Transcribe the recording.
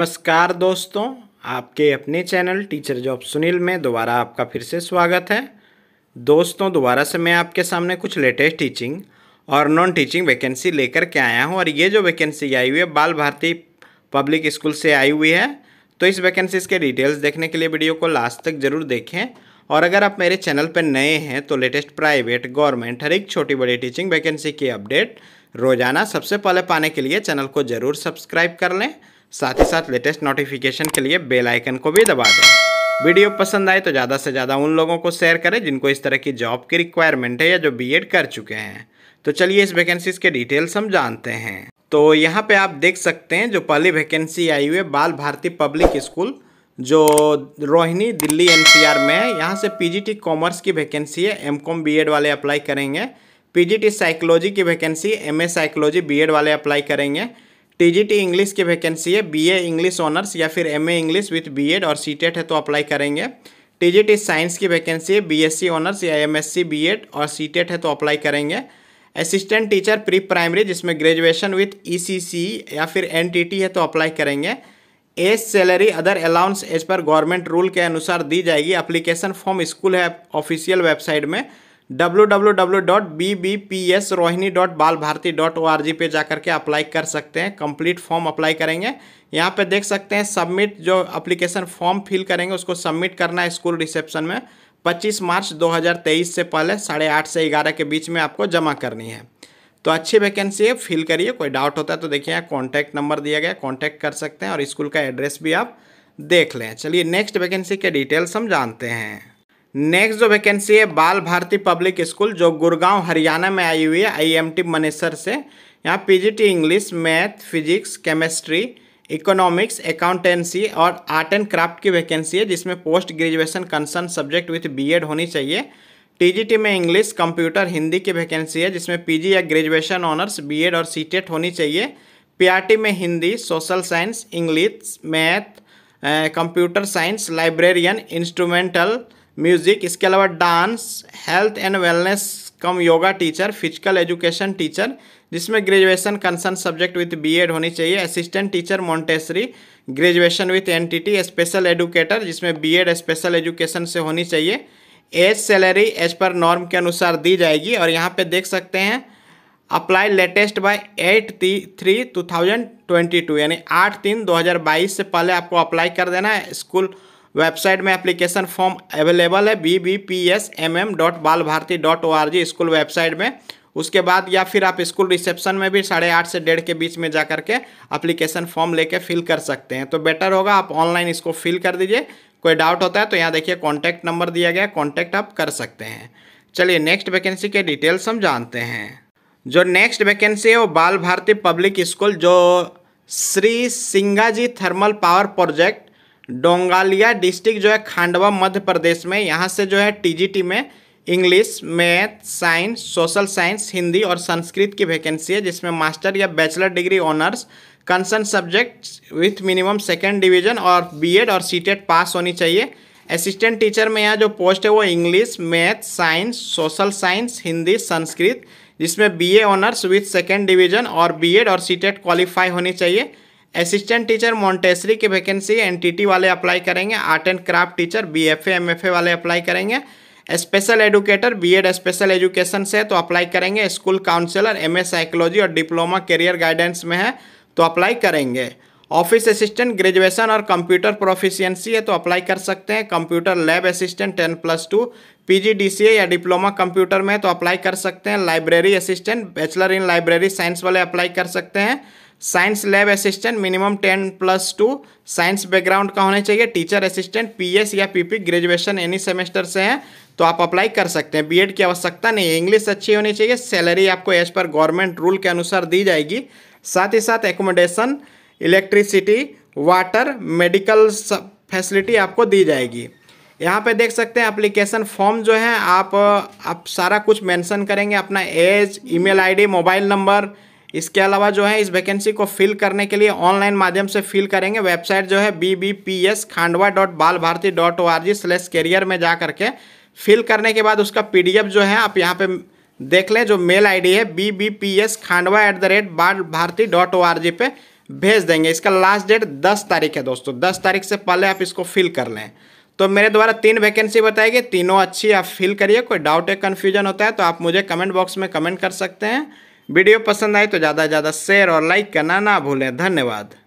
नमस्कार दोस्तों आपके अपने चैनल टीचर जॉब सुनील में दोबारा आपका फिर से स्वागत है दोस्तों दोबारा से मैं आपके सामने कुछ लेटेस्ट टीचिंग और नॉन टीचिंग वैकेंसी लेकर के आया हूं और ये जो वैकेंसी आई हुई है बाल भारती पब्लिक स्कूल से आई हुई है तो इस वैकेंसी के डिटेल्स देखने के लिए वीडियो को लास्ट तक ज़रूर देखें और अगर आप मेरे चैनल पर नए हैं तो लेटेस्ट प्राइवेट गवर्नमेंट हर एक छोटी बड़ी टीचिंग वैकेंसी की अपडेट रोज़ाना सबसे पहले पाने के लिए चैनल को ज़रूर सब्सक्राइब कर लें साथ ही साथ लेटेस्ट नोटिफिकेशन के लिए बेल आइकन को भी दबा दें वीडियो पसंद आए तो ज़्यादा से ज़्यादा उन लोगों को शेयर करें जिनको इस तरह की जॉब की रिक्वायरमेंट है या जो बी कर चुके हैं तो चलिए इस वैकेंसीज के डिटेल्स हम जानते हैं तो यहाँ पर आप देख सकते हैं जो पहली वैकेंसी आई हुई है बाल भारती पब्लिक स्कूल जो रोहिणी दिल्ली एनसीआर में है यहाँ से पीजीटी कॉमर्स की वैकेंसी है एमकॉम बीएड वाले अप्लाई करेंगे पीजीटी साइकोलॉजी की वैकेंसी एमए साइकोलॉजी बीएड वाले अप्लाई करेंगे टीजीटी इंग्लिश की वैकेंसी है बीए इंग्लिश ऑनर्स या फिर एमए इंग्लिश विथ बीएड और सीटेट e है तो अप्लाई करेंगे टीजीटी साइंस की वैकेंसी है बीएससी ऑनर्स या एमएससी बीएड और सीटेट e है तो अप्लाई करेंगे असिस्टेंट टीचर प्री प्राइमरी जिसमें ग्रेजुएशन विथ ई या फिर एन है तो अप्लाई करेंगे as salary other allowance as per government rule के अनुसार दी जाएगी अप्लीकेशन फॉर्म स्कूल है ऑफिशियल वेबसाइट में W W W dot B B P S dot Bal Bharati dot O R G पे जा करके अप्लाई कर सकते हैं कंप्लीट फॉर्म अप्लाई करेंगे यहाँ पे देख सकते हैं सबमिट जो अप्लीकेशन फॉर्म फिल करेंगे उसको सबमिट करना है स्कूल रिसेप्शन में 25 मार्च 2023 से पहले साढ़े आठ से ग्यारह के बीच में आपको जमा करनी है तो अच्छी वैकेंसी है फिल करिए कोई डाउट होता है तो देखिए यहाँ कॉन्टैक्ट नंबर दिया गया कॉन्टैक्ट कर सकते हैं और स्कूल का एड्रेस भी आप देख लें चलिए नेक्स्ट वैकेंसी के डिटेल्स हम जानते हैं नेक्स्ट जो वैकेंसी है बाल भारती पब्लिक स्कूल जो गुड़गांव हरियाणा में आई हुई है आईएमटी मनेसर से यहाँ PGT English math physics chemistry economics accountancy और आर्ट एंड क्राफ्ट की वैकेंसी है जिसमें post graduation concern subject with BEd होनी चाहिए टीजीटी में इंग्लिश कंप्यूटर हिंदी की वैकेंसी है जिसमें पी या ग्रेजुएशन ऑनर्स बी और सी e होनी चाहिए पी में Hindi social science English math computer science librarian instrumental music इसके अलावा dance health and wellness cum yoga teacher physical education teacher जिसमें graduation concern subject with BEd होनी चाहिए assistant teacher Montessori graduation with NTT special educator जिसमें BEd special education से होनी चाहिए as salary as per norm के अनुसार दी जाएगी और यहाँ पे देख सकते हैं apply latest by eight three two thousand twenty two यानी आठ तीन दो हज़ार बाईस से पहले आपको अप्लाई कर देना है स्कूल वेबसाइट में एप्लीकेशन फॉर्म अवेलेबल है B B P S M M dot Bal Bharati dot O R G school website में उसके बाद या फिर आप स्कूल रिसेप्शन में भी साढ़े आठ से डेढ़ के बीच में जा कर के अप्लीकेशन फॉर्म लेके फिल कर सकते हैं तो बेटर होगा आप ऑनलाइन इसको फिल कर दीजिए कोई डाउट होता है तो यहाँ देखिए कॉन्टैक्ट नंबर दिया गया कॉन्टैक्ट आप कर सकते हैं चलिए नेक्स्ट वैकेंसी के डिटेल्स हम जानते हैं जो नेक्स्ट वैकेंसी है वो बाल भारती पब्लिक स्कूल जो Shri Singaji thermal power project Dongalia district जो है खांडवा मध्य प्रदेश में यहाँ से जो है टीजीटी में English math science social science Hindi और संस्कृत की वैकेंसी है जिसमें मास्टर या bachelor degree honours concern subject with minimum second division और बीएड और सीटेट पास होनी चाहिए असिस्टेंट टीचर में यहाँ जो पोस्ट है वो English math science social science Hindi Sanskrit जिसमें BA honours with second division और बीएड और सीटेट क्वालिफाई होनी चाहिए असिस्टेंट टीचर मॉन्टेसरी की वैकेंसी एनटीटी वाले अप्लाई करेंगे art and craft teacher BFA MFA वाले अप्लाई करेंगे special educator BEd special education से तो अप्लाई करेंगे स्कूल काउंसलर एमए साइकोलॉजी और डिप्लोमा करियर गाइडेंस में है तो अप्लाई करेंगे ऑफिस असिस्टेंट ग्रेजुएशन और कंप्यूटर प्रोफिशियंसी है तो अप्लाई कर सकते हैं computer lab assistant ten plus two P या डिप्लोमा कंप्यूटर में तो अप्लाई कर सकते हैं library assistant bachelor in library science वाले अप्लाई कर सकते हैं science lab assistant minimum ten plus two science background का होना चाहिए टीचर असिस्टेंट पीएस या पीपी ग्रेजुएशन एनी सेमेस्टर से हैं तो आप अप्लाई कर सकते हैं बीएड की आवश्यकता नहीं है इंग्लिश अच्छी होनी चाहिए सैलरी आपको एज पर गवर्नमेंट रूल के अनुसार दी जाएगी साथ ही साथ accommodation electricity water medical facility आपको दी जाएगी यहाँ पे देख सकते हैं एप्लीकेशन फॉर्म जो है आप आप सारा कुछ मेंशन करेंगे अपना age email ID mobile number इसके अलावा जो है इस वैकेंसी को फिल करने के लिए ऑनलाइन माध्यम से फिल करेंगे वेबसाइट जो है B B P S Khandwa dot Bal Bharati dot O R G slash career में जा करके फिल करने के बाद उसका पी डी एफ जो है आप यहाँ पे देख लें जो मेल आई डी है B B P S Khandwa at the rate Bal Bharati dot O R G पे भेज देंगे इसका लास्ट डेट दस तारीख है दोस्तों दस तारीख से पहले आप इसको फिल कर लें तो मेरे द्वारा तीन वैकेंसी बताई गई तीनों अच्छी आप फिल करिए कोई डाउट या कन्फ्यूजन होता है तो आप मुझे कमेंट बॉक्स में कमेंट कर सकते हैं वीडियो पसंद आए तो ज़्यादा से ज़्यादा शेयर और लाइक करना ना भूलें धन्यवाद